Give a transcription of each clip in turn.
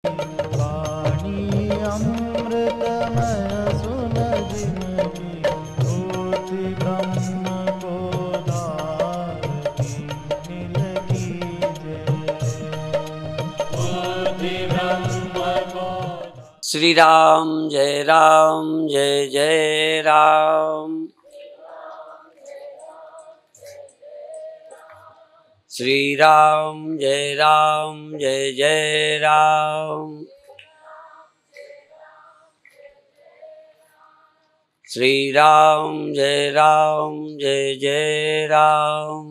श्री राम जय राम जय जय राम श्री राम जय राम जय जय राम श्री राम जय राम जय जय राम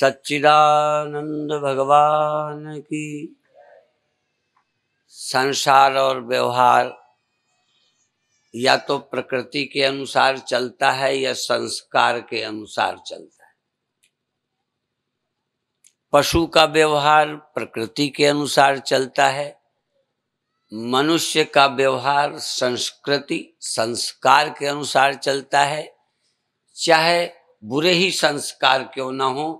सच्चिदानंद भगवान की संसार और व्यवहार या तो प्रकृति के अनुसार चलता है या संस्कार के अनुसार चलता है पशु का व्यवहार प्रकृति के अनुसार चलता है मनुष्य का व्यवहार संस्कृति संस्कार के अनुसार चलता है चाहे बुरे ही संस्कार क्यों ना हो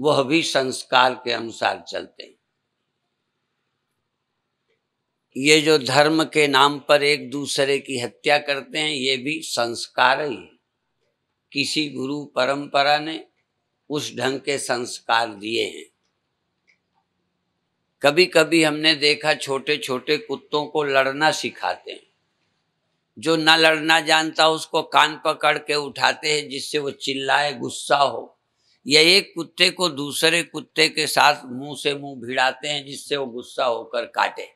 वह भी संस्कार के अनुसार चलते हैं ये जो धर्म के नाम पर एक दूसरे की हत्या करते हैं ये भी संस्कार ही है किसी गुरु परंपरा ने उस ढंग के संस्कार दिए हैं कभी कभी हमने देखा छोटे छोटे कुत्तों को लड़ना सिखाते हैं जो न लड़ना जानता उसको कान पकड़ के उठाते हैं जिससे वो चिल्लाए गुस्सा हो या एक कुत्ते को दूसरे कुत्ते के साथ मुंह से मुंह भिड़ाते हैं जिससे वो गुस्सा होकर काटे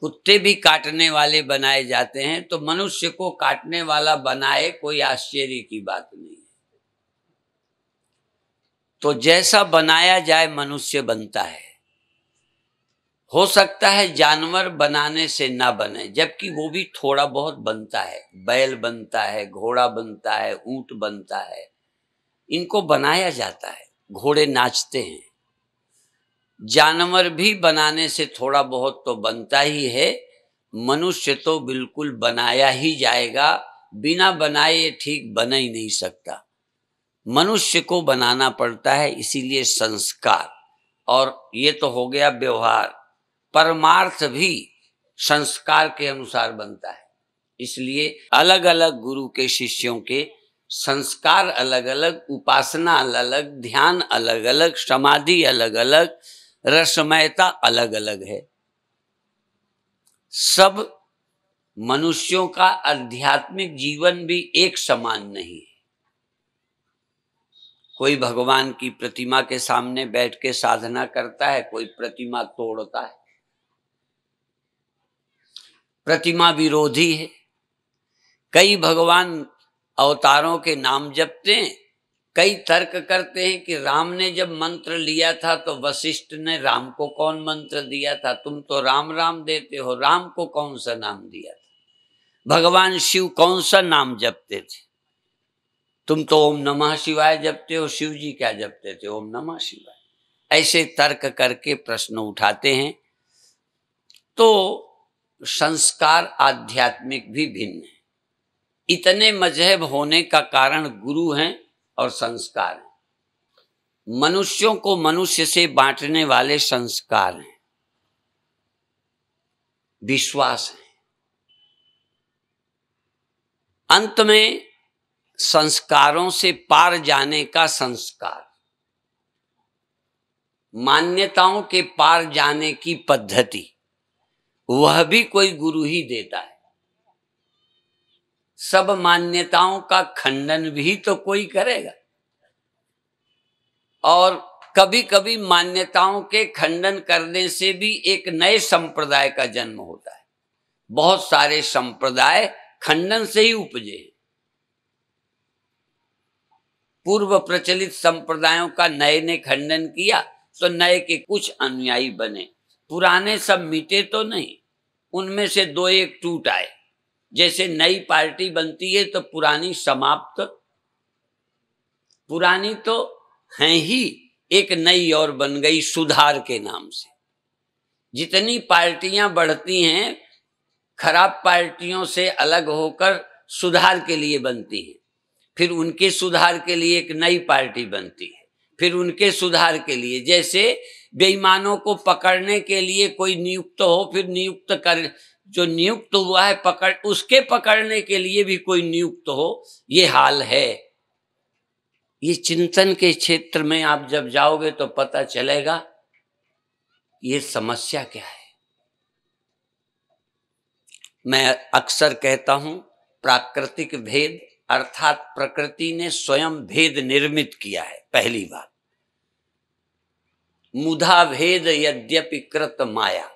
कुत्ते भी काटने वाले बनाए जाते हैं तो मनुष्य को काटने वाला बनाए कोई आश्चर्य की बात नहीं तो जैसा बनाया जाए मनुष्य बनता है हो सकता है जानवर बनाने से ना बने जबकि वो भी थोड़ा बहुत बनता है बैल बनता है घोड़ा बनता है ऊंट बनता है इनको बनाया जाता है घोड़े नाचते हैं जानवर भी बनाने से थोड़ा बहुत तो बनता ही है मनुष्य तो बिल्कुल बनाया ही जाएगा बिना बनाए ठीक बन ही नहीं सकता मनुष्य को बनाना पड़ता है इसीलिए संस्कार और ये तो हो गया व्यवहार परमार्थ भी संस्कार के अनुसार बनता है इसलिए अलग अलग गुरु के शिष्यों के संस्कार अलग अलग उपासना अलग अलग ध्यान अलग अलग समाधि अलग अलग रसमयता अलग अलग है सब मनुष्यों का आध्यात्मिक जीवन भी एक समान नहीं है कोई भगवान की प्रतिमा के सामने बैठ के साधना करता है कोई प्रतिमा तोड़ता है प्रतिमा विरोधी है कई भगवान अवतारों के नाम जपते हैं कई तर्क करते हैं कि राम ने जब मंत्र लिया था तो वशिष्ठ ने राम को कौन मंत्र दिया था तुम तो राम राम देते हो राम को कौन सा नाम दिया था भगवान शिव कौन सा नाम जपते थे तुम तो ओम नमः शिवाय जपते हो शिव जी क्या जपते थे ओम नमः शिवाय ऐसे तर्क करके प्रश्न उठाते हैं तो संस्कार आध्यात्मिक भी भिन्न है इतने मजहब होने का कारण गुरु हैं और संस्कार मनुष्यों को मनुष्य से बांटने वाले संस्कार हैं विश्वास है अंत में संस्कारों से पार जाने का संस्कार मान्यताओं के पार जाने की पद्धति वह भी कोई गुरु ही देता है सब मान्यताओं का खंडन भी तो कोई करेगा और कभी कभी मान्यताओं के खंडन करने से भी एक नए संप्रदाय का जन्म होता है बहुत सारे संप्रदाय खंडन से ही उपजे पूर्व प्रचलित संप्रदायों का नए ने खंडन किया तो नए के कुछ अनुयायी बने पुराने सब मिटे तो नहीं उनमें से दो एक टूट आए जैसे नई पार्टी बनती है तो पुरानी समाप्त पुरानी तो है ही एक नई और बन गई सुधार के नाम से जितनी पार्टियां बढ़ती हैं खराब पार्टियों से अलग होकर सुधार के लिए बनती हैं फिर उनके सुधार के लिए एक नई पार्टी बनती है फिर उनके सुधार के लिए जैसे बेईमानों को पकड़ने के लिए कोई नियुक्त हो फिर नियुक्त कर जो नियुक्त हुआ है पकड़ उसके पकड़ने के लिए भी कोई नियुक्त हो ये हाल है ये चिंतन के क्षेत्र में आप जब जाओगे तो पता चलेगा ये समस्या क्या है मैं अक्सर कहता हूं प्राकृतिक भेद अर्थात प्रकृति ने स्वयं भेद निर्मित किया है पहली बात मुधा भेद यद्यपि कृत माया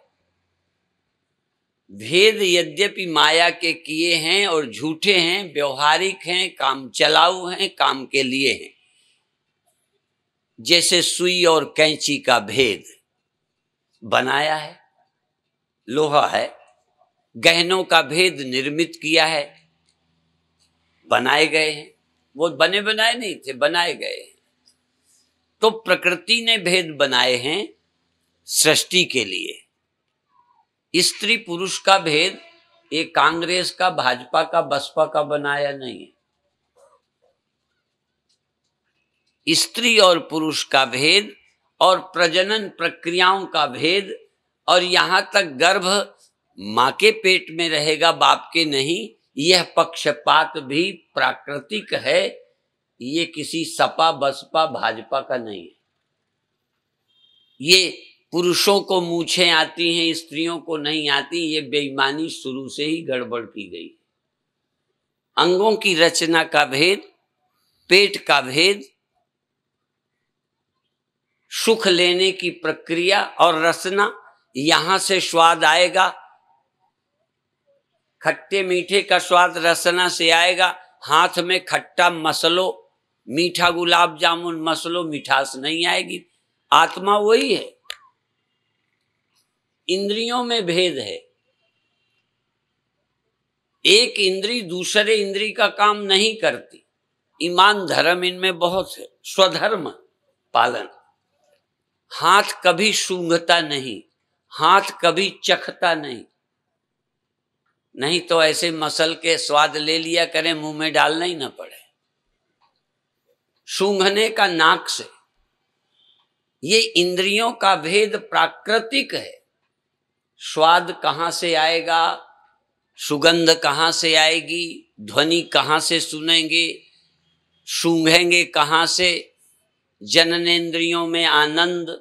भेद यद्यपि माया के किए हैं और झूठे हैं व्यवहारिक हैं काम चलाऊ हैं काम के लिए हैं जैसे सुई और कैंची का भेद बनाया है लोहा है गहनों का भेद निर्मित किया है बनाए गए हैं वो बने बनाए नहीं थे बनाए गए हैं तो प्रकृति ने भेद बनाए हैं सृष्टि के लिए स्त्री पुरुष का भेद ये कांग्रेस का भाजपा का बसपा का बनाया नहीं है स्त्री और पुरुष का भेद और प्रजनन प्रक्रियाओं का भेद और यहां तक गर्भ मां के पेट में रहेगा बाप के नहीं यह पक्षपात भी प्राकृतिक है ये किसी सपा बसपा भाजपा का नहीं है ये पुरुषों को मूछें आती हैं स्त्रियों को नहीं आती ये बेईमानी शुरू से ही गड़बड़ की गई अंगों की रचना का भेद पेट का भेद सुख लेने की प्रक्रिया और रचना यहां से स्वाद आएगा खट्टे मीठे का स्वाद रसना से आएगा हाथ में खट्टा मसलो मीठा गुलाब जामुन मसलो मिठास नहीं आएगी आत्मा वही है इंद्रियों में भेद है एक इंद्री दूसरे इंद्री का काम नहीं करती ईमान धर्म इनमें बहुत है स्वधर्म पालन हाथ कभी सूंघता नहीं हाथ कभी चखता नहीं नहीं तो ऐसे मसल के स्वाद ले लिया करें मुंह में डालना ही ना पड़े सूंघने का नाक से ये इंद्रियों का भेद प्राकृतिक है स्वाद कहाँ से आएगा सुगंध कहाँ से आएगी ध्वनि कहाँ से सुनेंगे सूंघेंगे कहाँ से जननेन्द्रियों में आनंद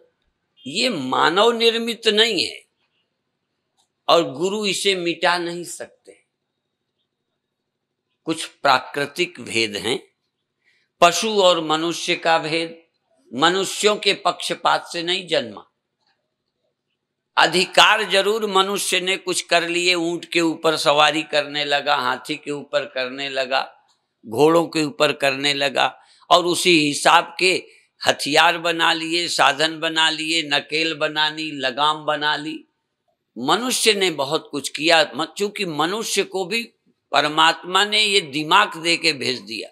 ये मानव निर्मित नहीं है और गुरु इसे मिटा नहीं सकते कुछ प्राकृतिक भेद हैं पशु और मनुष्य का भेद मनुष्यों के पक्षपात से नहीं जन्मा अधिकार जरूर मनुष्य ने कुछ कर लिए ऊंट के ऊपर सवारी करने लगा हाथी के ऊपर करने लगा घोड़ों के ऊपर करने लगा और उसी हिसाब के हथियार बना लिए साधन बना लिए नकेल बनानी लगाम बना ली मनुष्य ने बहुत कुछ किया चूंकि मनुष्य को भी परमात्मा ने ये दिमाग दे के भेज दिया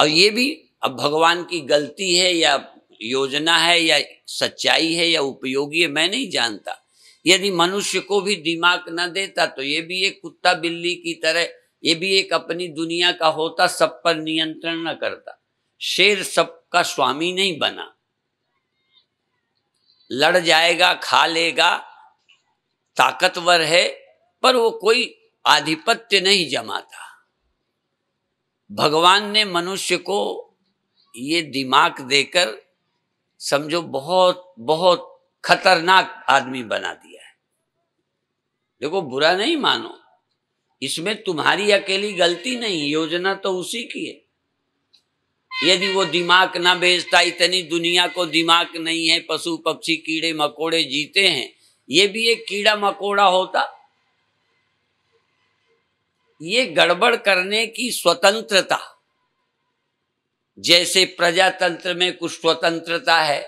और ये भी अब भगवान की गलती है या योजना है या सच्चाई है या उपयोगी है मैं नहीं जानता यदि मनुष्य को भी दिमाग न देता तो ये भी एक कुत्ता बिल्ली की तरह ये भी एक अपनी दुनिया का होता सब पर नियंत्रण न करता शेर सबका स्वामी नहीं बना लड़ जाएगा खा लेगा ताकतवर है पर वो कोई आधिपत्य नहीं जमाता भगवान ने मनुष्य को ये दिमाग देकर समझो बहुत बहुत खतरनाक आदमी बना दिया है देखो बुरा नहीं मानो इसमें तुम्हारी अकेली गलती नहीं योजना तो उसी की है यदि वो दिमाग ना भेजता इतनी दुनिया को दिमाग नहीं है पशु पक्षी कीड़े मकोड़े जीते हैं ये भी एक कीड़ा मकोड़ा होता ये गड़बड़ करने की स्वतंत्रता जैसे प्रजातंत्र में कुछ स्वतंत्रता है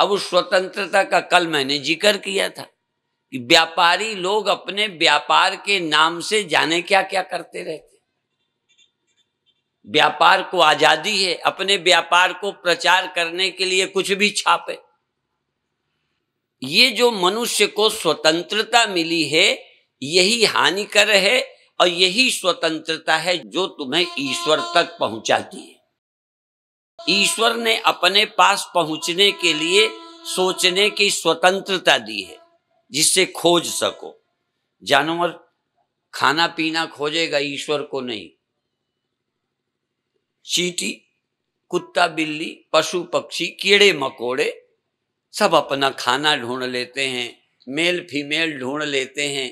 अब उस स्वतंत्रता का कल मैंने जिक्र किया था कि व्यापारी लोग अपने व्यापार के नाम से जाने क्या क्या करते रहते व्यापार को आजादी है अपने व्यापार को प्रचार करने के लिए कुछ भी छापे ये जो मनुष्य को स्वतंत्रता मिली है यही हानिकर है और यही स्वतंत्रता है जो तुम्हें ईश्वर तक पहुंचाती है ईश्वर ने अपने पास पहुंचने के लिए सोचने की स्वतंत्रता दी है जिससे खोज सको जानवर खाना पीना खोजेगा ईश्वर को नहीं चीटी कुत्ता बिल्ली पशु पक्षी कीड़े मकोड़े सब अपना खाना ढूंढ लेते हैं मेल फीमेल ढूंढ लेते हैं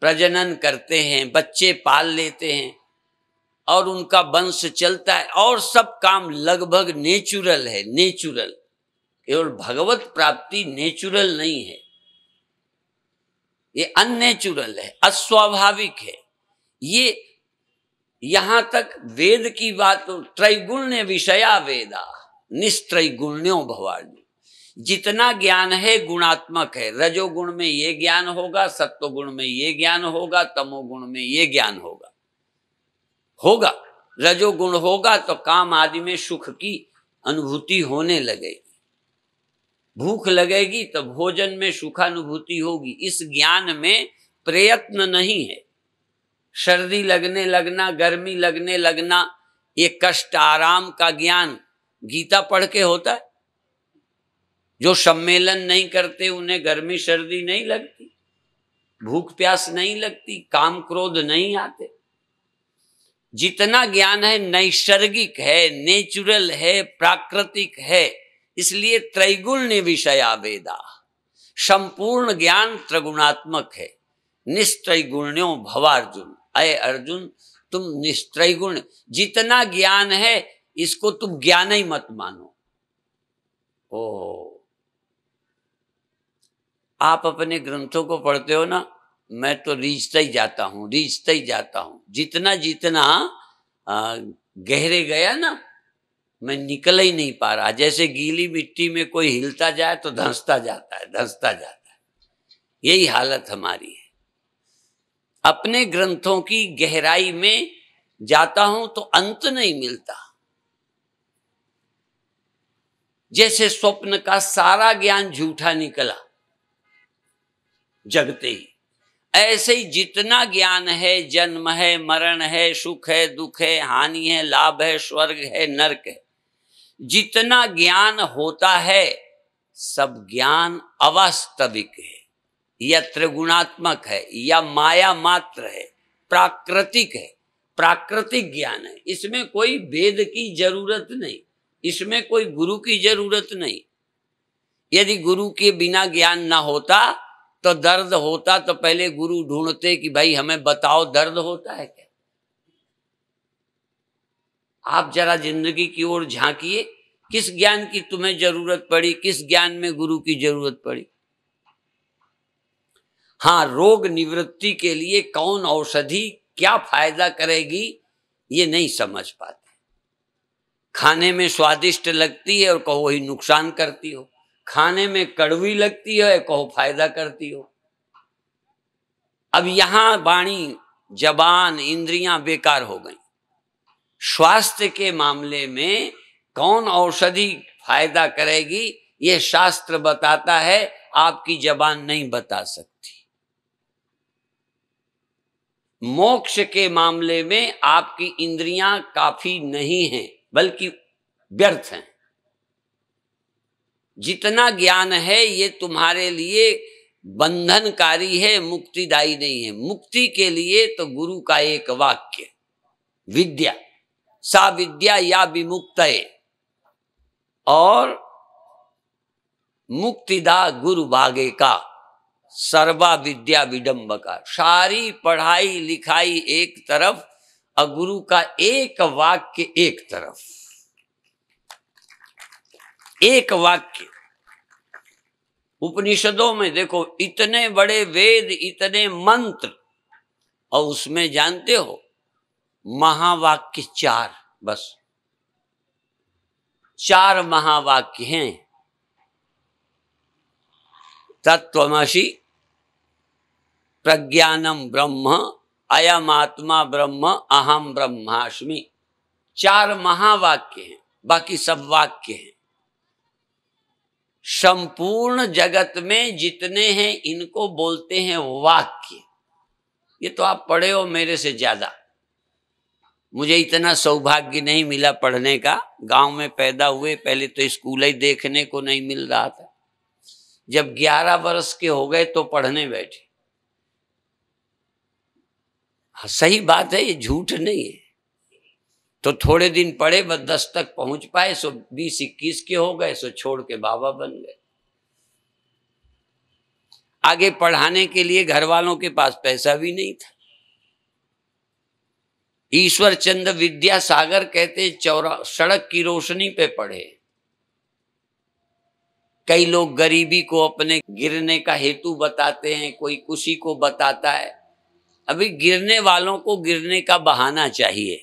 प्रजनन करते हैं बच्चे पाल लेते हैं और उनका वंश चलता है और सब काम लगभग नेचुरल है नेचुरल केवल भगवत प्राप्ति नेचुरल नहीं है ये अननेचुरल है अस्वाभाविक है ये यहां तक वेद की बात त्रैगुण्य विषया वेदा निस्त्रैगुण्यो भवानी जितना ज्ञान है गुणात्मक है रजोगुण में ये ज्ञान होगा सत्वगुण में ये ज्ञान होगा तमोगुण में ये ज्ञान होगा होगा रजोगुण होगा तो काम आदि में सुख की अनुभूति होने लगेगी भूख लगेगी तो भोजन में सुखानुभूति होगी इस ज्ञान में प्रयत्न नहीं है सर्दी लगने लगना गर्मी लगने लगना ये कष्ट आराम का ज्ञान गीता पढ़ के होता है जो सम्मेलन नहीं करते उन्हें गर्मी सर्दी नहीं लगती भूख प्यास नहीं लगती काम क्रोध नहीं आते जितना ज्ञान है नैसर्गिक है नेचुरल है प्राकृतिक है इसलिए त्रैगुण विषय विषया वेदा संपूर्ण ज्ञान त्रिगुणात्मक है निस्त्रैगुण्यो भवार्जुन अय अर्जुन तुम निस्त्रैगुण जितना ज्ञान है इसको तुम ज्ञान ही मत मानो ओ आप अपने ग्रंथों को पढ़ते हो ना मैं तो रीछता ही जाता हूँ रीछता ही जाता हूँ जितना जितना आ, गहरे गया ना मैं निकल ही नहीं पा रहा जैसे गीली मिट्टी में कोई हिलता जाए तो धंसता जाता है धंसता जाता है यही हालत हमारी है अपने ग्रंथों की गहराई में जाता हूं तो अंत नहीं मिलता जैसे स्वप्न का सारा ज्ञान झूठा निकला जगते ही ऐसे ही जितना ज्ञान है जन्म है मरण है सुख है दुख है हानि है लाभ है स्वर्ग है नरक है जितना ज्ञान होता है सब ज्ञान अवास्तविक है या त्रिगुणात्मक है या माया मात्र है प्राकृतिक है प्राकृतिक ज्ञान है इसमें कोई वेद की जरूरत नहीं इसमें कोई गुरु की जरूरत नहीं यदि गुरु के बिना ज्ञान ना होता तो दर्द होता तो पहले गुरु ढूंढते कि भाई हमें बताओ दर्द होता है क्या आप जरा जिंदगी की ओर झांकिए किस ज्ञान की तुम्हें जरूरत पड़ी किस ज्ञान में गुरु की जरूरत पड़ी हाँ रोग निवृत्ति के लिए कौन औषधि क्या फायदा करेगी ये नहीं समझ पाते खाने में स्वादिष्ट लगती है और कहो वही नुकसान करती हो खाने में कड़वी लगती है कहो फायदा करती हो अब यहां वाणी जबान इंद्रियां बेकार हो गई स्वास्थ्य के मामले में कौन औषधि फायदा करेगी ये शास्त्र बताता है आपकी जबान नहीं बता सकती मोक्ष के मामले में आपकी इंद्रियां काफी नहीं हैं बल्कि व्यर्थ हैं जितना ज्ञान है ये तुम्हारे लिए बंधनकारी है मुक्तिदायी नहीं है मुक्ति के लिए तो गुरु का एक वाक्य विद्या सा विद्या या विमुक्त और मुक्तिदा गुरु बागे का सर्वा विद्या विडंब का सारी पढ़ाई लिखाई एक तरफ और गुरु का एक वाक्य एक तरफ एक वाक्य उपनिषदों में देखो इतने बड़े वेद इतने मंत्र और उसमें जानते हो महावाक्य चार बस चार महावाक्य हैं तत्वमसी प्रज्ञानम ब्रह्म अयम आत्मा ब्रह्म अहम ब्रह्माष्टमी चार महावाक्य हैं बाकी सब वाक्य हैं संपूर्ण जगत में जितने हैं इनको बोलते हैं वाक्य ये तो आप पढ़े हो मेरे से ज्यादा मुझे इतना सौभाग्य नहीं मिला पढ़ने का गांव में पैदा हुए पहले तो स्कूल ही देखने को नहीं मिल रहा था जब 11 वर्ष के हो गए तो पढ़ने बैठे हाँ, सही बात है ये झूठ नहीं है तो थोड़े दिन पड़े बस दस तक पहुंच पाए सो बीस इक्कीस के हो गए सो छोड़ के बाबा बन गए आगे पढ़ाने के लिए घर वालों के पास पैसा भी नहीं था ईश्वर चंद विद्या सागर कहते चौरा सड़क की रोशनी पे पढ़े कई लोग गरीबी को अपने गिरने का हेतु बताते हैं कोई खुशी को बताता है अभी गिरने वालों को गिरने का बहाना चाहिए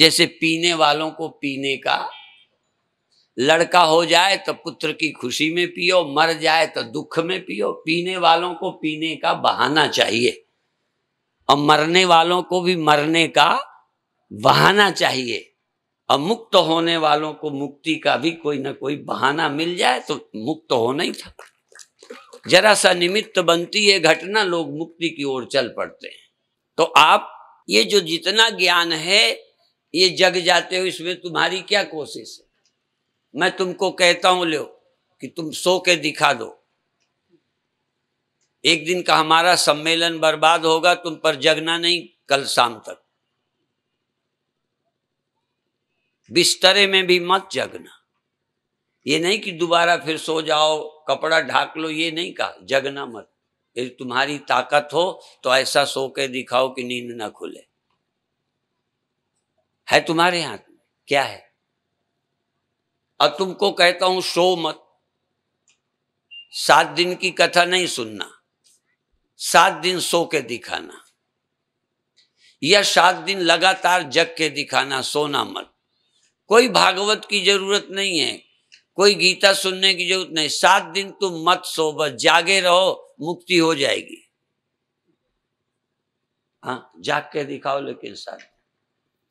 जैसे पीने वालों को पीने का लड़का हो जाए तो पुत्र की खुशी में पियो मर जाए तो दुख में पियो पीने वालों को पीने का बहाना चाहिए और मरने वालों को भी मरने का बहाना चाहिए और मुक्त होने वालों को मुक्ति का भी कोई ना कोई बहाना मिल जाए तो मुक्त होना ही था जरा सा निमित्त बनती है घटना लोग मुक्ति की ओर चल पड़ते हैं तो आप ये जो जितना ज्ञान है ये जग जाते हो इसमें तुम्हारी क्या कोशिश है मैं तुमको कहता हूं लो कि तुम सो के दिखा दो एक दिन का हमारा सम्मेलन बर्बाद होगा तुम पर जगना नहीं कल शाम तक बिस्तरे में भी मत जगना ये नहीं कि दोबारा फिर सो जाओ कपड़ा ढाक लो ये नहीं कहा जगना मत यदि तुम्हारी ताकत हो तो ऐसा सो के दिखाओ कि नींद ना खुले है तुम्हारे हाथ में क्या है और तुमको कहता हूं सो मत सात दिन की कथा नहीं सुनना सात दिन सो के दिखाना या सात दिन लगातार जग के दिखाना सोना मत कोई भागवत की जरूरत नहीं है कोई गीता सुनने की जरूरत नहीं सात दिन तुम मत सो बस जागे रहो मुक्ति हो जाएगी हाँ जाग के दिखाओ लेकिन सात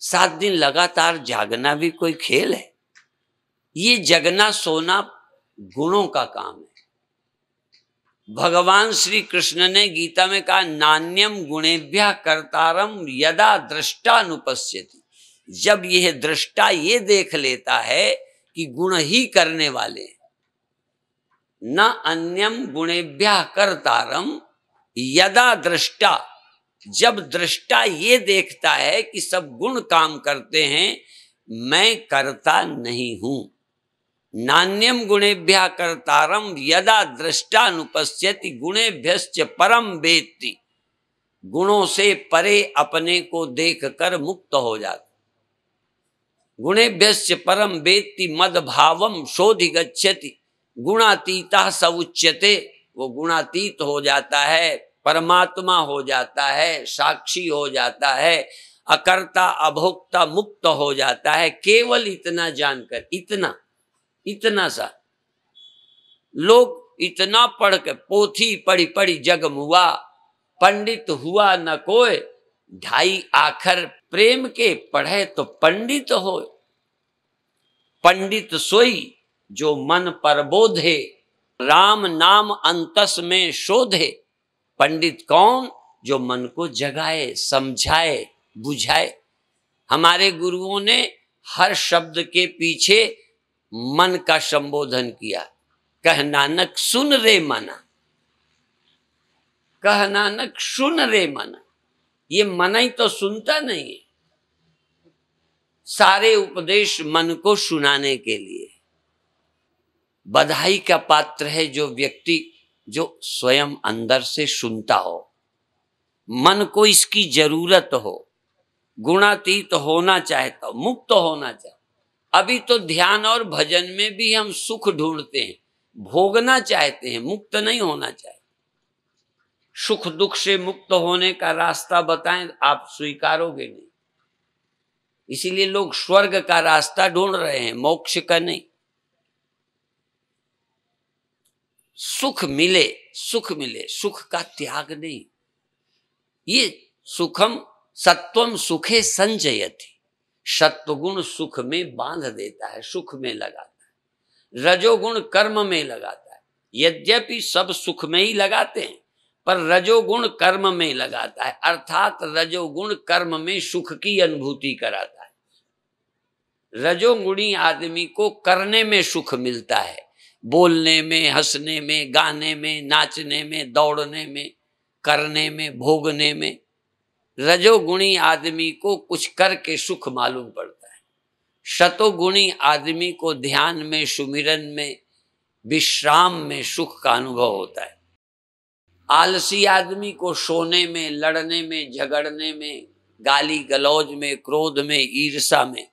सात दिन लगातार जागना भी कोई खेल है ये जगना सोना गुणों का काम है भगवान श्री कृष्ण ने गीता में कहा नान्यम गुणेभ्य करतारम यदा दृष्टा दृष्टानुपस्थिति जब यह दृष्टा ये देख लेता है कि गुण ही करने वाले न अन्यम गुणेभ्या करतारम यदा दृष्टा जब दृष्टा ये देखता है कि सब गुण काम करते हैं मैं करता नहीं हूं नान्यम गुणेभ्या करतारम यदा दृष्टानुपस्थिति गुणेभ्य परम वेत्ति गुणों से परे अपने को देखकर मुक्त हो जाता गुणेभ्य परम वेत्ति मद भावम शोधि गुणातीता सउच्यते वो गुणातीत हो जाता है परमात्मा हो जाता है साक्षी हो जाता है अकर्ता अभोक्ता मुक्त हो जाता है केवल इतना जानकर इतना इतना सा लोग इतना पढ़ के पोथी पढ़ी पढ़ी जग हुआ पंडित हुआ न कोय ढाई आखर प्रेम के पढ़े तो पंडित हो पंडित सोई जो मन पर बोधे राम नाम अंतस में शोधे पंडित कौन जो मन को जगाए समझाए बुझाए हमारे गुरुओं ने हर शब्द के पीछे मन का संबोधन किया कह नानक सुन रे मना कह नानक सुन रे मना ये मना ही तो सुनता नहीं है सारे उपदेश मन को सुनाने के लिए बधाई का पात्र है जो व्यक्ति जो स्वयं अंदर से सुनता हो मन को इसकी जरूरत हो गुणातीत होना चाहता हो मुक्त होना चाहता अभी तो ध्यान और भजन में भी हम सुख ढूंढते हैं भोगना चाहते हैं मुक्त नहीं होना चाहते सुख दुख से मुक्त होने का रास्ता बताएं आप स्वीकारोगे नहीं इसीलिए लोग स्वर्ग का रास्ता ढूंढ रहे हैं मोक्ष का नहीं सुख मिले सुख मिले सुख का त्याग नहीं ये सुखम सत्वम सुखे संजयति सत्वगुण सुख में बांध देता है सुख में लगाता है रजोगुण कर्म में लगाता है यद्यपि सब सुख में ही लगाते हैं पर रजोगुण कर्म में लगाता है अर्थात रजोगुण कर्म में सुख की अनुभूति कराता है रजोगुणी आदमी को करने में सुख मिलता है बोलने में हंसने में गाने में नाचने में दौड़ने में करने में भोगने में रजोगुणी आदमी को कुछ करके सुख मालूम पड़ता है शतोगुणी आदमी को ध्यान में सुमिरन में विश्राम में सुख का अनुभव होता है आलसी आदमी को सोने में लड़ने में झगड़ने में गाली गलौज में क्रोध में ईर्षा में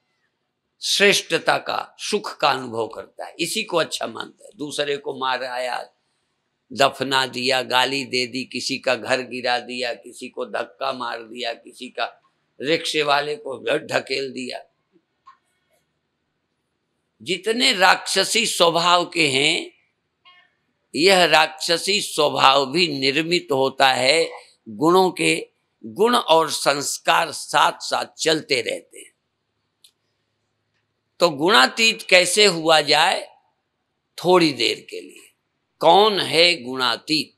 श्रेष्ठता का सुख का अनुभव करता है इसी को अच्छा मानता है दूसरे को मार आया दफना दिया गाली दे दी किसी का घर गिरा दिया किसी को धक्का मार दिया किसी का रिक्शे वाले को ढकेल दिया जितने राक्षसी स्वभाव के हैं यह राक्षसी स्वभाव भी निर्मित होता है गुणों के गुण और संस्कार साथ साथ चलते रहते हैं तो गुणातीत कैसे हुआ जाए थोड़ी देर के लिए कौन है गुणातीत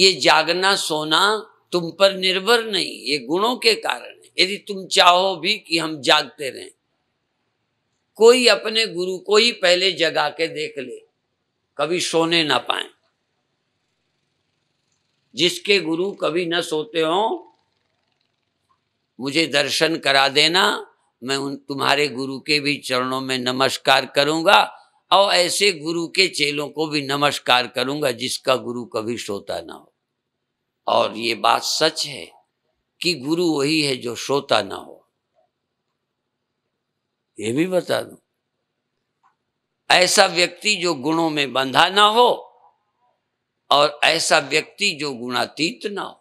ये जागना सोना तुम पर निर्भर नहीं ये गुणों के कारण है यदि तुम चाहो भी कि हम जागते रहें कोई अपने गुरु को ही पहले जगा के देख ले कभी सोने ना पाए जिसके गुरु कभी न सोते हो मुझे दर्शन करा देना मैं उन तुम्हारे गुरु के भी चरणों में नमस्कार करूंगा और ऐसे गुरु के चेलों को भी नमस्कार करूंगा जिसका गुरु कभी सोता ना हो और ये बात सच है कि गुरु वही है जो सोता ना हो ये भी बता दू ऐसा व्यक्ति जो गुणों में बंधा ना हो और ऐसा व्यक्ति जो गुणातीत ना हो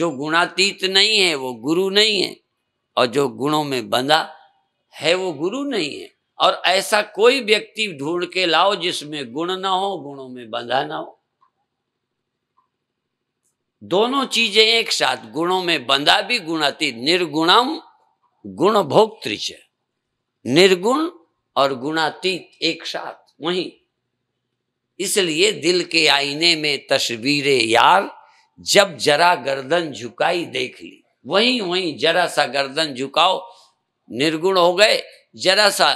जो गुणातीत नहीं है वो गुरु नहीं है और जो गुणों में बंधा है वो गुरु नहीं है और ऐसा कोई व्यक्ति ढूंढ के लाओ जिसमें गुण ना हो गुणों में बंधा ना हो दोनों चीजें एक साथ गुणों में बंधा भी गुणाती निर्गुणम गुण भोक्तृच निर्गुण और गुणातीत एक साथ वहीं इसलिए दिल के आईने में तस्वीरें यार जब जरा गर्दन झुकाई देख ली वहीं वहीं जरा सा गर्दन झुकाओ निर्गुण हो गए जरा सा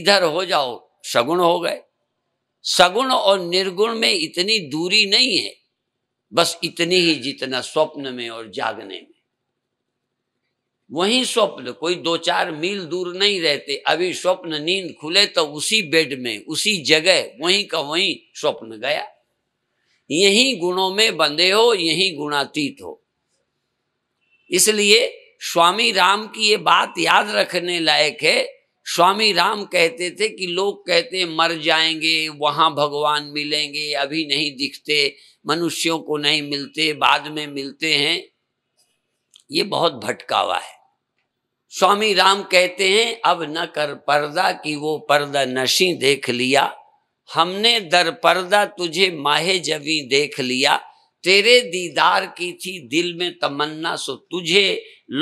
इधर हो जाओ सगुण हो गए सगुण और निर्गुण में इतनी दूरी नहीं है बस इतनी ही जितना स्वप्न में और जागने में वही स्वप्न कोई दो चार मील दूर नहीं रहते अभी स्वप्न नींद खुले तो उसी बेड में उसी जगह वहीं का वहीं स्वप्न गया यही गुणों में बंधे हो यही गुणातीत हो इसलिए स्वामी राम की ये बात याद रखने लायक है स्वामी राम कहते थे कि लोग कहते मर जाएंगे वहाँ भगवान मिलेंगे अभी नहीं दिखते मनुष्यों को नहीं मिलते बाद में मिलते हैं ये बहुत भटकावा है स्वामी राम कहते हैं अब न कर पर्दा कि वो पर्दा नशी देख लिया हमने दर पर्दा तुझे माहे जवी देख लिया तेरे दीदार की थी दिल में तमन्ना सो तुझे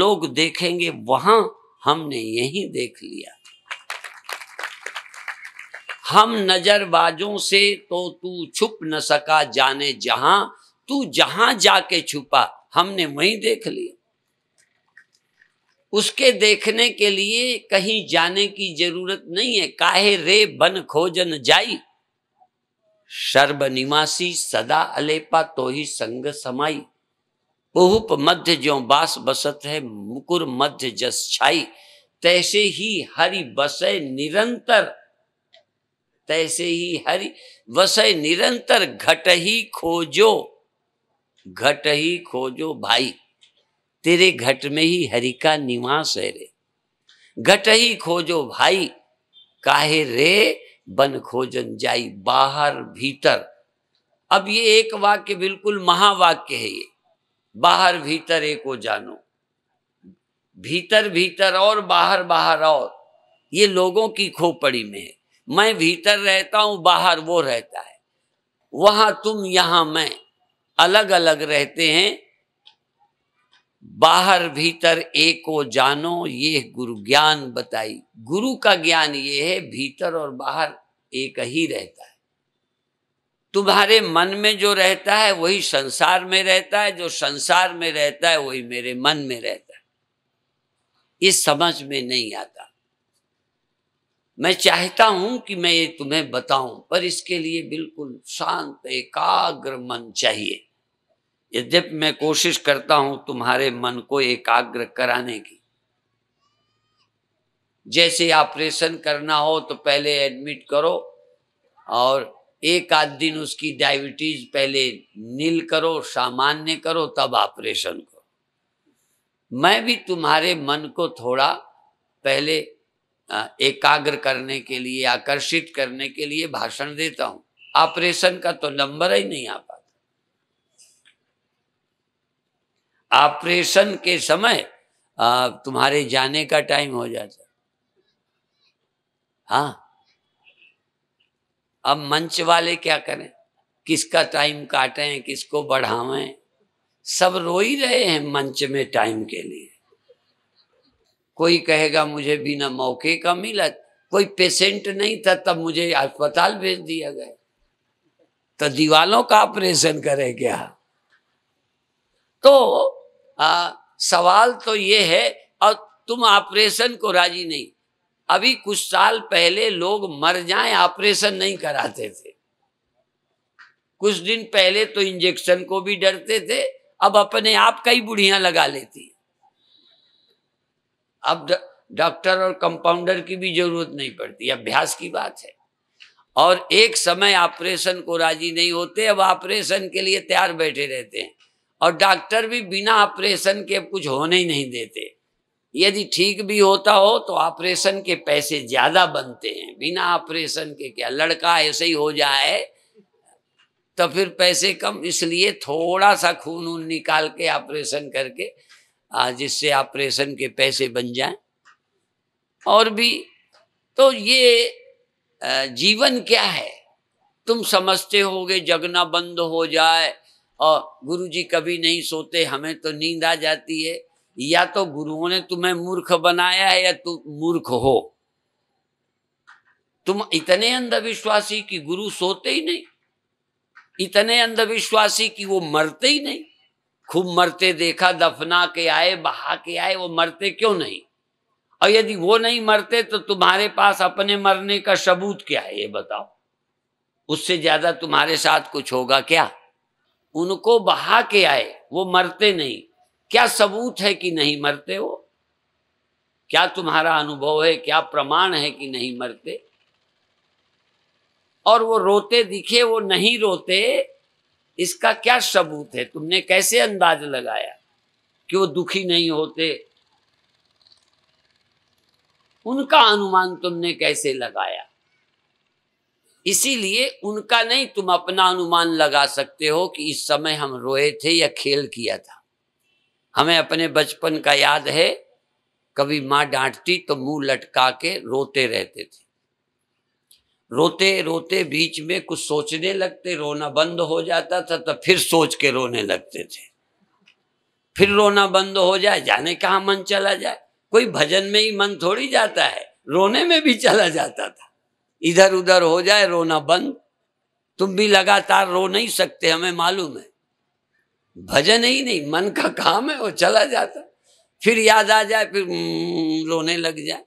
लोग देखेंगे वहां हमने यही देख लिया हम नजरबाजों से तो तू छुप न सका जाने जहां तू जहां जाके छुपा हमने वहीं देख लिया उसके देखने के लिए कहीं जाने की जरूरत नहीं है काहे रे बन खोजन जाई सर्व निवासी सदा अलेपा तो ही संग समाई उहुप मध्य ज्यो बास बसत है मुकुर मध्य जस छाई तैसे ही हरि बसे निरंतर तैसे ही हरि वसे निरंतर घट ही खोजो घट ही खोजो भाई तेरे घट में ही हरि का निवास है रे घट ही खोजो भाई काहे रे बन खोजन जाई बाहर भीतर अब ये एक वाक्य बिल्कुल महावाक्य है ये बाहर भीतर एक को जानो भीतर भीतर और बाहर बाहर और ये लोगों की खोपड़ी में है मैं भीतर रहता हूं बाहर वो रहता है वहां तुम यहां मैं अलग अलग रहते हैं बाहर भीतर एको जानो ये गुरु ज्ञान बताई गुरु का ज्ञान ये है भीतर और बाहर एक ही रहता है तुम्हारे मन में जो रहता है वही संसार में रहता है जो संसार में रहता है वही मेरे मन में रहता है ये समझ में नहीं आता मैं चाहता हूं कि मैं ये तुम्हें बताऊं पर इसके लिए बिल्कुल शांत एकाग्र मन चाहिए यद्यप मैं कोशिश करता हूं तुम्हारे मन को एकाग्र कराने की जैसे ऑपरेशन करना हो तो पहले एडमिट करो और एक आध दिन उसकी डायबिटीज पहले नील करो सामान्य करो तब ऑपरेशन करो मैं भी तुम्हारे मन को थोड़ा पहले एकाग्र करने के लिए आकर्षित करने के लिए भाषण देता हूं ऑपरेशन का तो नंबर ही नहीं आप ऑपरेशन के समय तुम्हारे जाने का टाइम हो जाता हाँ अब मंच वाले क्या करें किसका टाइम काटें किसको बढ़ावें सब रो ही रहे हैं मंच में टाइम के लिए कोई कहेगा मुझे बिना मौके का मिला कोई पेशेंट नहीं था तब मुझे अस्पताल भेज दिया गया तो दीवालों का ऑपरेशन करे क्या तो आ, सवाल तो ये है और तुम ऑपरेशन को राजी नहीं अभी कुछ साल पहले लोग मर जाएं ऑपरेशन नहीं कराते थे कुछ दिन पहले तो इंजेक्शन को भी डरते थे अब अपने आप कई बुढ़िया लगा लेती अब डॉक्टर और कंपाउंडर की भी जरूरत नहीं पड़ती अभ्यास की बात है और एक समय ऑपरेशन को राजी नहीं होते अब ऑपरेशन के लिए तैयार बैठे रहते हैं और डॉक्टर भी बिना ऑपरेशन के कुछ होने ही नहीं देते यदि ठीक भी होता हो तो ऑपरेशन के पैसे ज़्यादा बनते हैं बिना ऑपरेशन के क्या लड़का ऐसे ही हो जाए तो फिर पैसे कम इसलिए थोड़ा सा खून ऊन निकाल के ऑपरेशन करके जिससे ऑपरेशन के पैसे बन जाएं और भी तो ये जीवन क्या है तुम समझते होगे जगना बंद हो जाए और गुरु जी कभी नहीं सोते हमें तो नींद आ जाती है या तो गुरुओं ने तुम्हें मूर्ख बनाया है या तुम मूर्ख हो तुम इतने अंधविश्वासी कि गुरु सोते ही नहीं इतने अंधविश्वासी कि वो मरते ही नहीं खूब मरते देखा दफना के आए बहा के आए वो मरते क्यों नहीं और यदि वो नहीं मरते तो तुम्हारे पास अपने मरने का सबूत क्या है ये बताओ उससे ज्यादा तुम्हारे साथ कुछ होगा क्या उनको बहा के आए वो मरते नहीं क्या सबूत है कि नहीं मरते वो क्या तुम्हारा अनुभव है क्या प्रमाण है कि नहीं मरते और वो रोते दिखे वो नहीं रोते इसका क्या सबूत है तुमने कैसे अंदाज लगाया कि वो दुखी नहीं होते उनका अनुमान तुमने कैसे लगाया इसीलिए उनका नहीं तुम अपना अनुमान लगा सकते हो कि इस समय हम रोए थे या खेल किया था हमें अपने बचपन का याद है कभी माँ डांटती तो मुंह लटका के रोते रहते थे रोते रोते बीच में कुछ सोचने लगते रोना बंद हो जाता था तो फिर सोच के रोने लगते थे फिर रोना बंद हो जाए जाने कहा मन चला जाए कोई भजन में ही मन थोड़ी जाता है रोने में भी चला जाता था इधर उधर हो जाए रोना बंद तुम भी लगातार रो नहीं सकते हमें मालूम है भजन ही नहीं मन का काम है वो चला जाता फिर याद आ जाए फिर हम्म, रोने लग जाए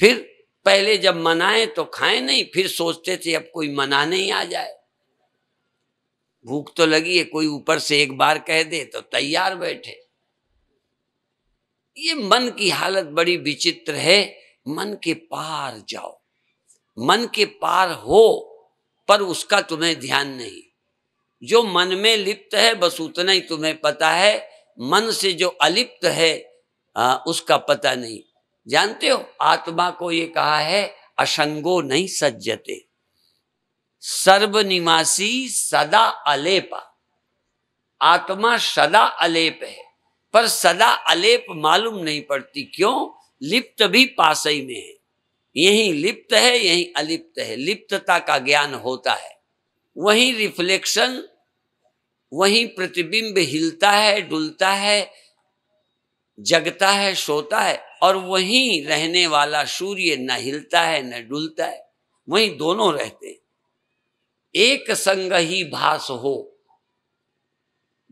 फिर पहले जब मनाए तो खाए नहीं फिर सोचते थे अब कोई मना नहीं आ जाए भूख तो लगी है कोई ऊपर से एक बार कह दे तो तैयार बैठे ये मन की हालत बड़ी विचित्र है मन के पार जाओ मन के पार हो पर उसका तुम्हें ध्यान नहीं जो मन में लिप्त है बस उतना ही तुम्हें पता है मन से जो अलिप्त है आ, उसका पता नहीं जानते हो आत्मा को ये कहा है असंगो नहीं सज्जते सर्वनिवासी सदा अलेपा आत्मा सदा अलेप है पर सदा अलेप मालूम नहीं पड़ती क्यों लिप्त भी पास ही में है यही लिप्त है यही अलिप्त है लिप्तता का ज्ञान होता है वही रिफ्लेक्शन वही प्रतिबिंब हिलता है डुलता है जगता है सोता है और वही रहने वाला सूर्य न हिलता है न डुलता है वही दोनों रहते हैं एक संग ही भास हो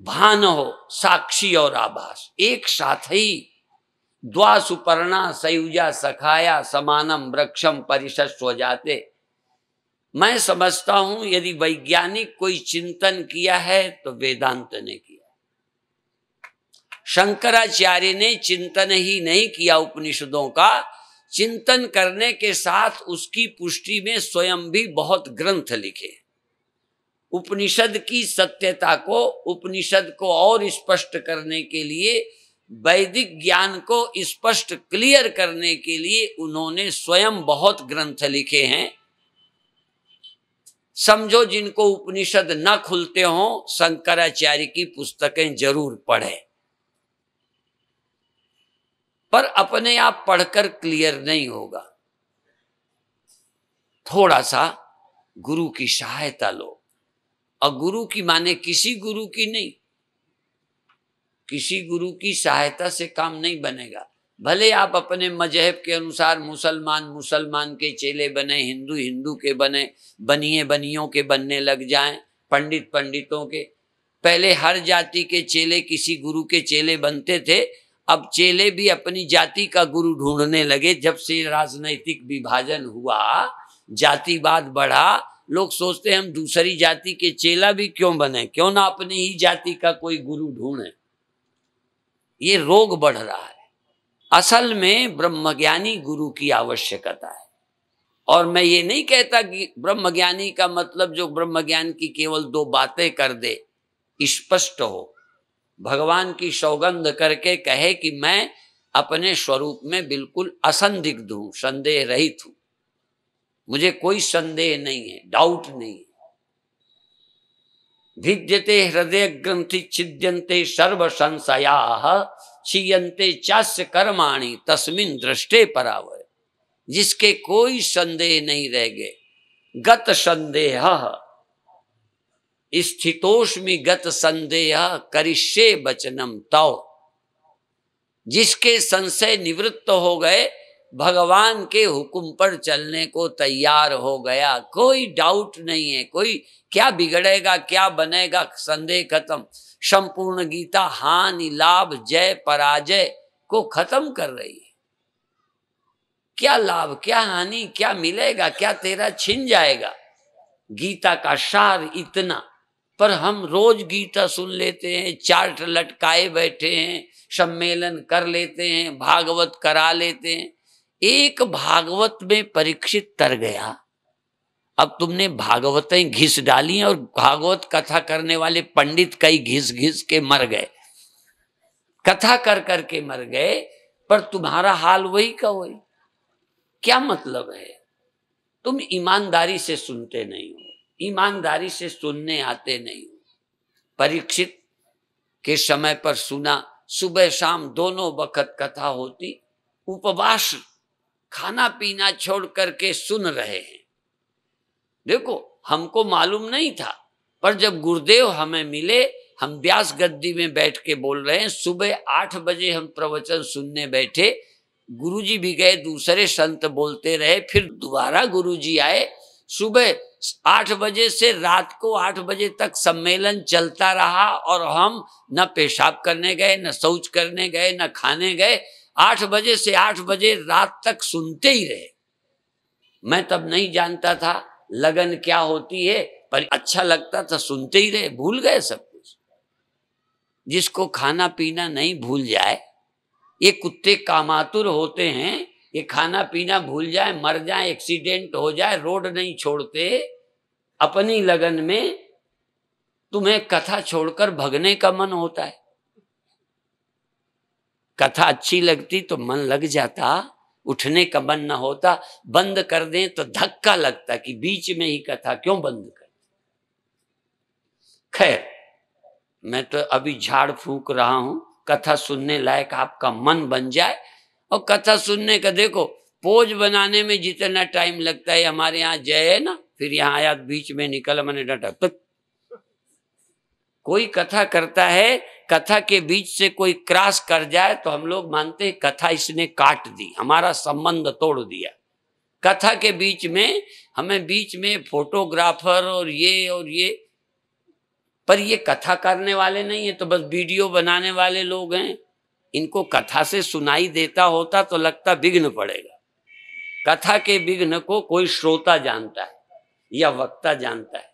भान हो साक्षी और आभास एक साथ ही द्वा सुपर्णा सयुजा सखाया समानम वृक्षम परिशस्व हो जाते मैं समझता हूं यदि वैज्ञानिक कोई चिंतन किया है तो वेदांत ने किया शंकराचार्य ने चिंतन ही नहीं किया उपनिषदों का चिंतन करने के साथ उसकी पुष्टि में स्वयं भी बहुत ग्रंथ लिखे उपनिषद की सत्यता को उपनिषद को और स्पष्ट करने के लिए वैदिक ज्ञान को स्पष्ट क्लियर करने के लिए उन्होंने स्वयं बहुत ग्रंथ लिखे हैं समझो जिनको उपनिषद न खुलते हो शंकराचार्य की पुस्तकें जरूर पढ़े पर अपने आप पढ़कर क्लियर नहीं होगा थोड़ा सा गुरु की सहायता लो और गुरु की माने किसी गुरु की नहीं किसी गुरु की सहायता से काम नहीं बनेगा भले आप अपने मजहब के अनुसार मुसलमान मुसलमान के चेले बने हिंदू हिंदू के बने बनिए बनियों के बनने लग जाएं पंडित पंडितों के पहले हर जाति के चेले किसी गुरु के चेले बनते थे अब चेले भी अपनी जाति का गुरु ढूंढने लगे जब से राजनैतिक विभाजन हुआ जातिवाद बढ़ा लोग सोचते हैं हम दूसरी जाति के चेला भी क्यों बने क्यों ना अपनी ही जाति का कोई गुरु ढूंढे ये रोग बढ़ रहा है असल में ब्रह्मज्ञानी गुरु की आवश्यकता है और मैं ये नहीं कहता कि ब्रह्मज्ञानी का मतलब जो ब्रह्मज्ञान की केवल दो बातें कर दे स्पष्ट हो भगवान की सौगंध करके कहे कि मैं अपने स्वरूप में बिल्कुल असंदिग्ध हूं संदेह रहित हूं मुझे कोई संदेह नहीं है डाउट नहीं है भिद्यते हृदय ग्रंथि छिद्यंते सर्व संशया छियंते चास्य कर्माणी तस्मिन दृष्टे परावर जिसके कोई संदेह नहीं रह गए गत संदेह स्थितोष्मी गत संदेह करिष्ये वचनम तव जिसके संशय निवृत्त हो गए भगवान के हुक्म पर चलने को तैयार हो गया कोई डाउट नहीं है कोई क्या बिगड़ेगा क्या बनेगा संदेह खत्म संपूर्ण गीता हानि लाभ जय पराजय को खत्म कर रही है क्या लाभ क्या हानि क्या मिलेगा क्या तेरा छिन जाएगा गीता का सार इतना पर हम रोज गीता सुन लेते हैं चार्ट लटकाए बैठे हैं सम्मेलन कर लेते हैं भागवत करा लेते हैं एक भागवत में परीक्षित तर गया अब तुमने भागवतें घिस डाली और भागवत कथा करने वाले पंडित कई घिस घिस के मर गए कथा कर करके मर गए पर तुम्हारा हाल वही का वही क्या मतलब है तुम ईमानदारी से सुनते नहीं हो ईमानदारी से सुनने आते नहीं हो परीक्षित के समय पर सुना सुबह शाम दोनों वक्त कथा होती उपवास खाना पीना छोड़ करके सुन रहे हैं देखो हमको मालूम नहीं था पर जब गुरुदेव हमें मिले हम व्यास गद्दी में बैठ के बोल रहे हैं सुबह आठ बजे हम प्रवचन सुनने बैठे गुरुजी भी गए दूसरे संत बोलते रहे फिर दोबारा गुरुजी आए सुबह आठ बजे से रात को आठ बजे तक सम्मेलन चलता रहा और हम न पेशाब करने गए न शौच करने गए न खाने गए आठ बजे से आठ बजे रात तक सुनते ही रहे मैं तब नहीं जानता था लगन क्या होती है पर अच्छा लगता था सुनते ही रहे भूल गए सब कुछ जिसको खाना पीना नहीं भूल जाए ये कुत्ते कामातुर होते हैं ये खाना पीना भूल जाए मर जाए एक्सीडेंट हो जाए रोड नहीं छोड़ते अपनी लगन में तुम्हें कथा छोड़कर भगने का मन होता है कथा अच्छी लगती तो मन लग जाता उठने का मन ना होता बंद कर दें तो धक्का लगता कि बीच में ही कथा क्यों बंद कर खैर मैं तो अभी झाड़ फूक रहा हूं कथा सुनने लायक आपका मन बन जाए और कथा सुनने का देखो पोज बनाने में जितना टाइम लगता है हमारे यहाँ जय है ना फिर यहाँ आया बीच में निकल मैंने डाटा तो कोई कथा करता है कथा के बीच से कोई क्रॉस कर जाए तो हम लोग मानते हैं कथा इसने काट दी हमारा संबंध तोड़ दिया कथा के बीच में हमें बीच में फोटोग्राफर और ये और ये पर ये कथा करने वाले नहीं है तो बस वीडियो बनाने वाले लोग हैं इनको कथा से सुनाई देता होता तो लगता विघ्न पड़ेगा कथा के विघ्न को कोई श्रोता जानता है या वक्ता जानता है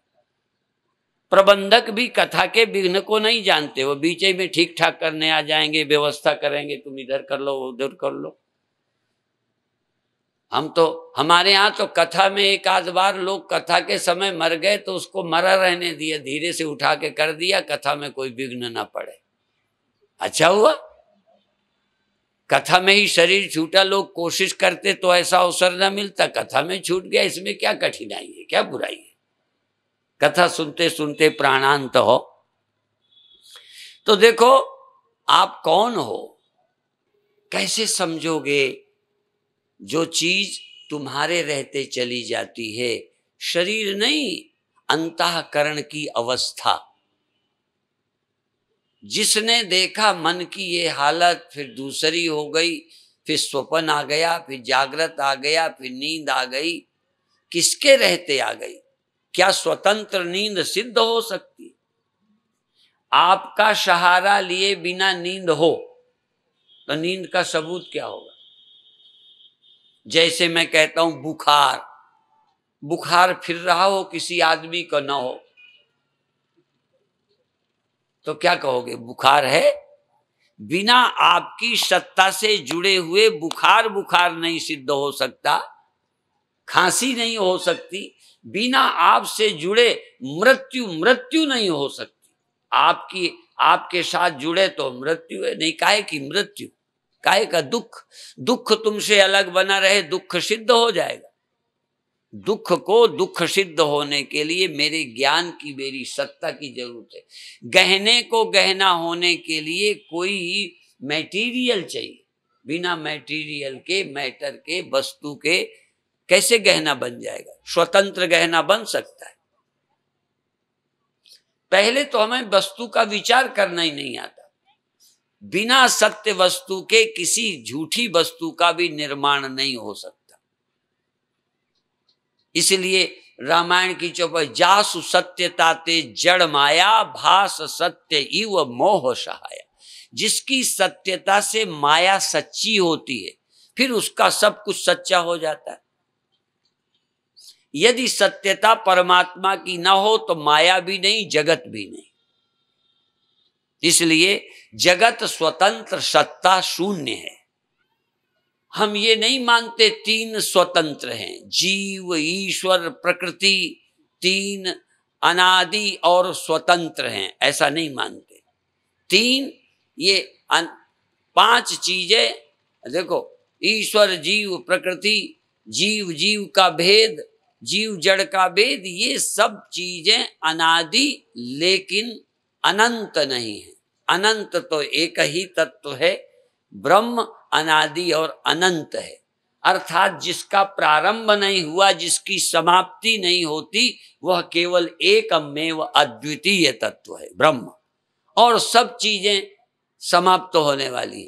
प्रबंधक भी कथा के विघ्न को नहीं जानते वो बीच में ठीक ठाक करने आ जाएंगे व्यवस्था करेंगे तुम इधर कर लो उधर कर लो हम तो हमारे यहाँ तो कथा में एक आध बार लोग कथा के समय मर गए तो उसको मरा रहने दिया धीरे से उठा के कर दिया कथा में कोई विघ्न ना पड़े अच्छा हुआ कथा में ही शरीर छूटा लोग कोशिश करते तो ऐसा अवसर ना मिलता कथा में छूट गया इसमें क्या कठिनाई है क्या बुराई है कथा सुनते सुनते प्राणांत हो तो देखो आप कौन हो कैसे समझोगे जो चीज तुम्हारे रहते चली जाती है शरीर नहीं अंतकरण की अवस्था जिसने देखा मन की ये हालत फिर दूसरी हो गई फिर स्वपन आ गया फिर जागृत आ गया फिर नींद आ गई किसके रहते आ गई क्या स्वतंत्र नींद सिद्ध हो सकती आपका सहारा लिए बिना नींद हो तो नींद का सबूत क्या होगा जैसे मैं कहता हूं बुखार बुखार फिर रहा हो किसी आदमी को ना हो तो क्या कहोगे बुखार है बिना आपकी सत्ता से जुड़े हुए बुखार बुखार नहीं सिद्ध हो सकता खांसी नहीं हो सकती बिना आपसे जुड़े मृत्यु मृत्यु नहीं हो सकती आपकी आपके साथ जुड़े तो मृत्यु है नहीं काहे की मृत्यु काहे का दुख दुख तुमसे अलग बना रहे दुख सिद्ध हो जाएगा दुख को दुख सिद्ध होने के लिए मेरे ज्ञान की मेरी सत्ता की जरूरत है गहने को गहना होने के लिए कोई मैटीरियल चाहिए बिना मैटीरियल के मैटर के वस्तु के कैसे गहना बन जाएगा स्वतंत्र गहना बन सकता है पहले तो हमें वस्तु का विचार करना ही नहीं आता बिना सत्य वस्तु के किसी झूठी वस्तु का भी निर्माण नहीं हो सकता इसलिए रामायण की चौपाई जासु सत्यताते जड़ माया भास सत्य इव मोह सहाया जिसकी सत्यता से माया सच्ची होती है फिर उसका सब कुछ सच्चा हो जाता है यदि सत्यता परमात्मा की ना हो तो माया भी नहीं जगत भी नहीं इसलिए जगत स्वतंत्र सत्ता शून्य है हम ये नहीं मानते तीन स्वतंत्र हैं जीव ईश्वर प्रकृति तीन अनादि और स्वतंत्र हैं ऐसा नहीं मानते तीन ये पांच चीजें देखो ईश्वर जीव प्रकृति जीव जीव का भेद जीव जड़ का वेद ये सब चीजें अनादि लेकिन अनंत नहीं है अनंत तो एक ही तत्व है ब्रह्म अनादि और अनंत है अर्थात जिसका प्रारंभ नहीं हुआ जिसकी समाप्ति नहीं होती वह केवल अमेव अद्वितीय तत्व है ब्रह्म और सब चीजें समाप्त होने वाली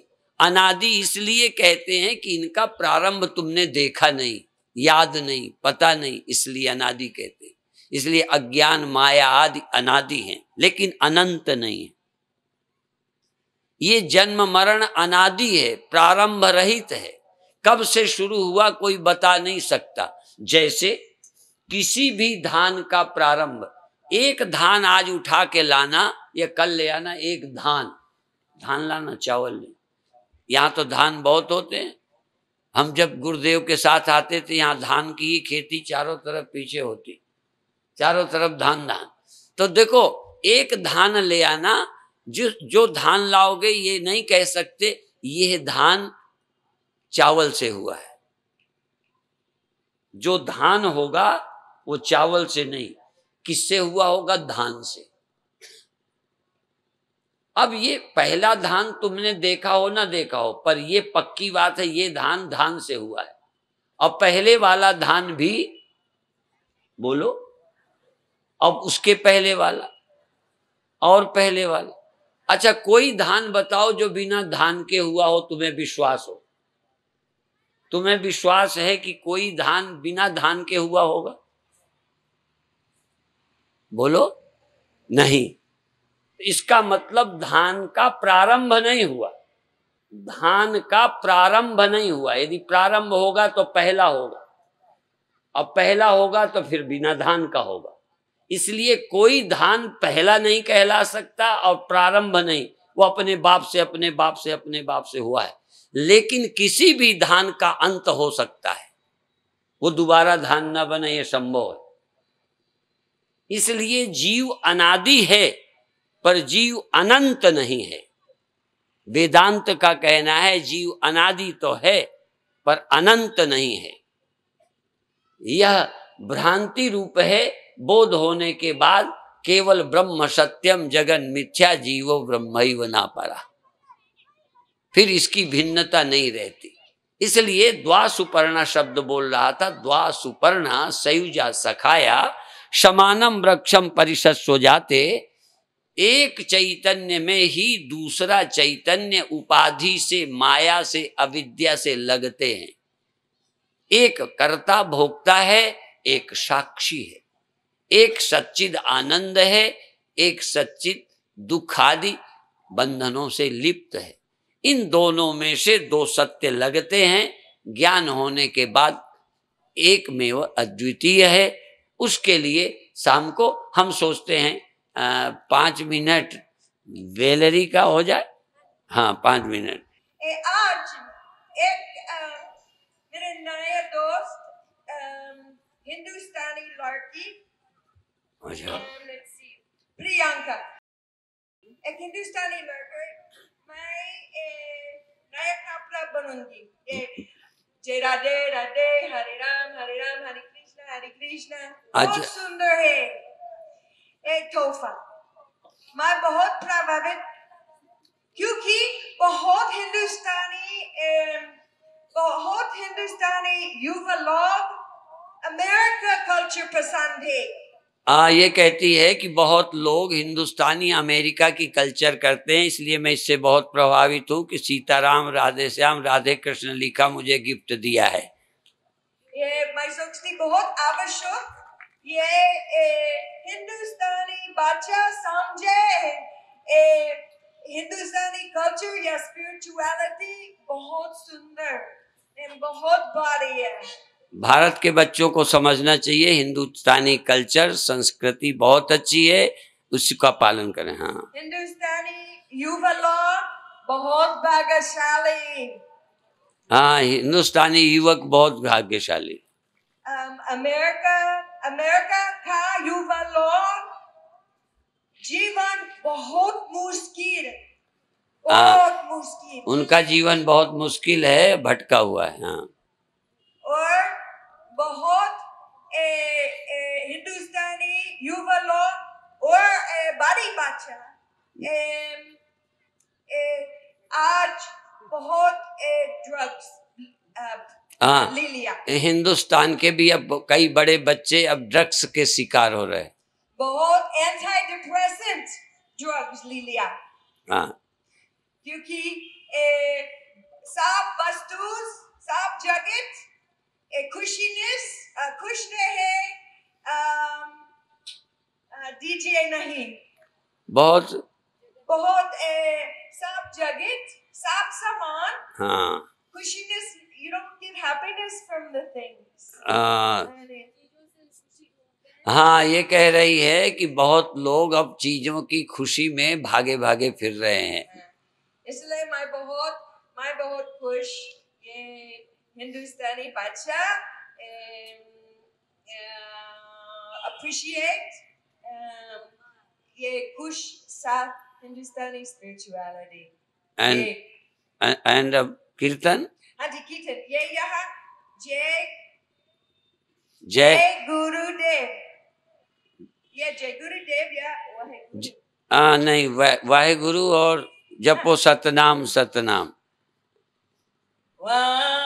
अनादि इसलिए कहते हैं कि इनका प्रारंभ तुमने देखा नहीं याद नहीं पता नहीं इसलिए अनादि कहते इसलिए अज्ञान माया आदि अनादि हैं लेकिन अनंत नहीं है ये जन्म मरण अनादि है प्रारंभ रहित है कब से शुरू हुआ कोई बता नहीं सकता जैसे किसी भी धान का प्रारंभ एक धान आज उठा के लाना या कल ले आना एक धान धान लाना चावल ले यहां तो धान बहुत होते हैं हम जब गुरुदेव के साथ आते थे यहाँ धान की ही खेती चारों तरफ पीछे होती चारों तरफ धान धान तो देखो एक धान ले आना जो जो धान लाओगे ये नहीं कह सकते ये धान चावल से हुआ है जो धान होगा वो चावल से नहीं किससे हुआ होगा धान से अब ये पहला धान तुमने देखा हो ना देखा हो पर ये पक्की बात है ये धान धान से हुआ है और पहले वाला धान भी बोलो अब उसके पहले वाला और पहले वाला अच्छा कोई धान बताओ जो बिना धान के हुआ हो तुम्हें विश्वास हो तुम्हें विश्वास है कि कोई धान बिना धान के हुआ होगा बोलो नहीं इसका मतलब धान का प्रारंभ नहीं हुआ धान का प्रारंभ नहीं हुआ यदि प्रारंभ होगा तो पहला होगा और पहला होगा तो फिर बिना धान का होगा इसलिए कोई धान पहला नहीं कहला सकता और प्रारंभ नहीं वो अपने बाप से अपने बाप से अपने बाप से हुआ है लेकिन किसी भी धान का अंत हो सकता है वो दोबारा धान ना बने ये संभव है इसलिए जीव अनादि है पर जीव अनंत नहीं है वेदांत का कहना है जीव अनादि तो है पर अनंत नहीं है यह भ्रांति रूप है बोध होने के बाद केवल ब्रह्म सत्यम जगन मिथ्या जीवो ब्रह्म ना पड़ा फिर इसकी भिन्नता नहीं रहती इसलिए द्वा सुपर्णा शब्द बोल रहा था द्वा सुपर्णा सयुजा सखाया समानम वृक्षम परिषद सो जाते एक चैतन्य में ही दूसरा चैतन्य उपाधि से माया से अविद्या से लगते हैं एक कर्ता भोक्ता है एक साक्षी है एक सच्चिद आनंद है एक सच्चिद दुख आदि बंधनों से लिप्त है इन दोनों में से दो सत्य लगते हैं ज्ञान होने के बाद एक में वह अद्वितीय है उसके लिए शाम को हम सोचते हैं पांच मिनट वेलरी का हो जाए हाँ पांच मिनट ए, आज एक आ, मेरे नए दोस्त हिंदुस्तानी लड़की अच्छा प्रियंका एक हिंदुस्तानी लड़की मैं ए, नया कपड़ा बनूंगी जय राधे राधे हरे राम हरे राम हरे कृष्णा हरे कृष्णा अच्छा। बहुत सुंदर है एक तोहफा मैं बहुत प्रभावित क्योंकि बहुत हिंदुस्तानी बहुत हिंदुस्तानी युवा लोग अमेरिका कल्चर पसंद है आ, ये कहती है कि बहुत लोग हिंदुस्तानी अमेरिका की कल्चर करते हैं इसलिए मैं इससे बहुत प्रभावित हूँ कि सीताराम राधे श्याम राधे कृष्ण लिखा मुझे गिफ्ट दिया है ये मैं सोचती बहुत आवश्यक ये हिंदुस्तानी बच्चा समझे हिंदुस्तानी कल्चर या स्पिरिचुअलिटी बहुत सुंदर बहुत भारी है भारत के बच्चों को समझना चाहिए हिंदुस्तानी कल्चर संस्कृति बहुत अच्छी है उसका पालन करें हाँ हिंदुस्तानी युवा बहुत भाग्यशाली हाँ हिंदुस्तानी युवक बहुत भाग्यशाली um, America, America का युवा लोग जीवन बहुत मुश्किल बहुत मुश्किल उनका जीवन बहुत मुश्किल है भटका हुआ है हाँ और बहुत ए, ए, हिंदुस्तानी युवा और ए, बड़ी हम्म। ए, आज बहुत ए, ड्रग्स हाँ हिंदुस्तान के भी अब कई बड़े बच्चे अब ड्रग्स के शिकार हो रहे बहुत एंटी डिप्रेसेंट ड्रग्स ले लिया हाँ क्योंकि सब वस्तु सब जगत खुशीनेस खुश रहे दीजिए नहीं बहुत बहुत सब जगत सब सामान हाँ खुशीनेस you don't get happiness from the things. Ah. हाँ ये कह रही है कि बहुत लोग अब चीजों की खुशी में भागे भागे फिर रहे हैं हाँ। इसलिए मैं बहुत मैं बहुत खुश ये हिंदुस्तानी बादशाह अप्रिशिएट ये खुश साथ हिंदुस्तानी स्पिरिचुअलिटी एंड एंड कीर्तन हाँ जी ठीक है ये यहाँ जय जय गुरुदेव ये जय गुरुदेव या हाँ नहीं वाहे गुरु और जपो हाँ। सतनाम सतनाम वाह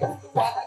Thank you.